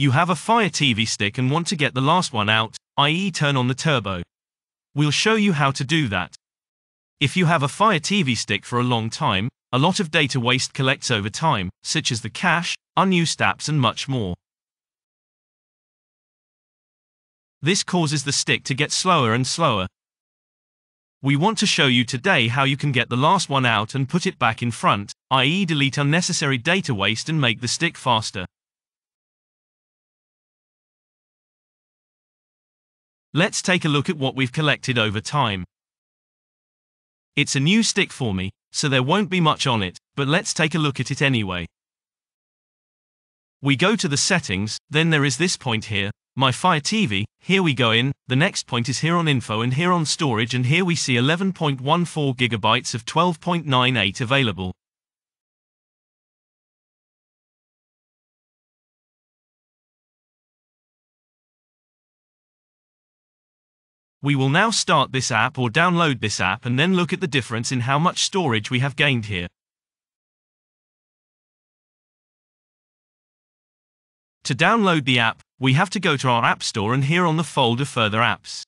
You have a Fire TV stick and want to get the last one out, i.e. turn on the turbo. We'll show you how to do that. If you have a Fire TV stick for a long time, a lot of data waste collects over time, such as the cache, unused apps and much more. This causes the stick to get slower and slower. We want to show you today how you can get the last one out and put it back in front, i.e. delete unnecessary data waste and make the stick faster. Let's take a look at what we've collected over time. It's a new stick for me, so there won't be much on it, but let's take a look at it anyway. We go to the settings, then there is this point here, my Fire TV, here we go in, the next point is here on info and here on storage and here we see 11.14 gigabytes of 12.98 available. We will now start this app or download this app and then look at the difference in how much storage we have gained here. To download the app, we have to go to our App Store and here on the folder Further Apps.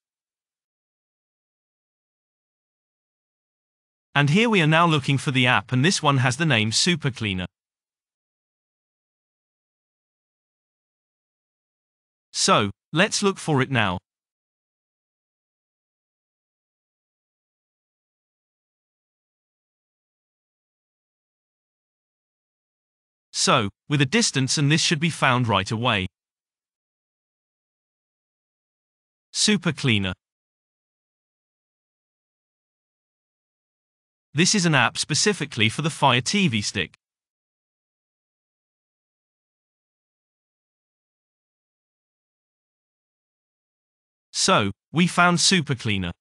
And here we are now looking for the app and this one has the name SuperCleaner. So, let's look for it now. So, with a distance and this should be found right away. Super Cleaner This is an app specifically for the Fire TV stick. So, we found Super Cleaner.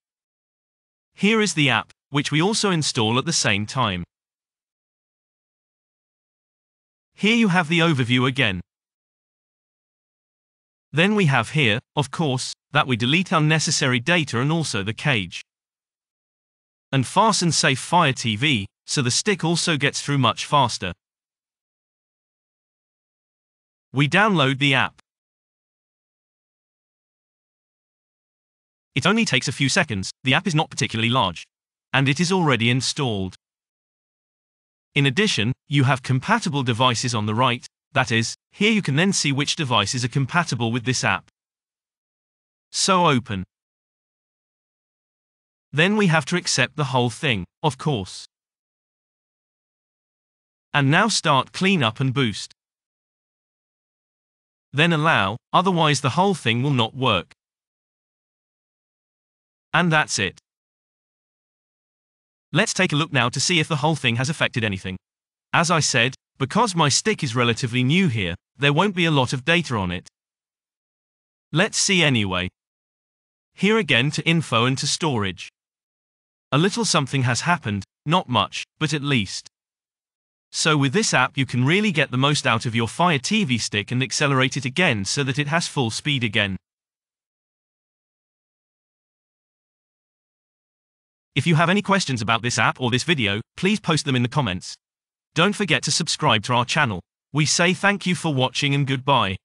Here is the app, which we also install at the same time. Here you have the overview again. Then we have here, of course, that we delete unnecessary data and also the cage. And fast and safe Fire TV, so the stick also gets through much faster. We download the app. It only takes a few seconds, the app is not particularly large. And it is already installed. In addition, you have compatible devices on the right, that is, here you can then see which devices are compatible with this app. So open. Then we have to accept the whole thing, of course. And now start cleanup and boost. Then allow, otherwise the whole thing will not work. And that's it. Let's take a look now to see if the whole thing has affected anything. As I said, because my stick is relatively new here, there won't be a lot of data on it. Let's see anyway. Here again to info and to storage. A little something has happened, not much, but at least. So with this app you can really get the most out of your Fire TV stick and accelerate it again so that it has full speed again. If you have any questions about this app or this video, please post them in the comments. Don't forget to subscribe to our channel. We say thank you for watching and goodbye.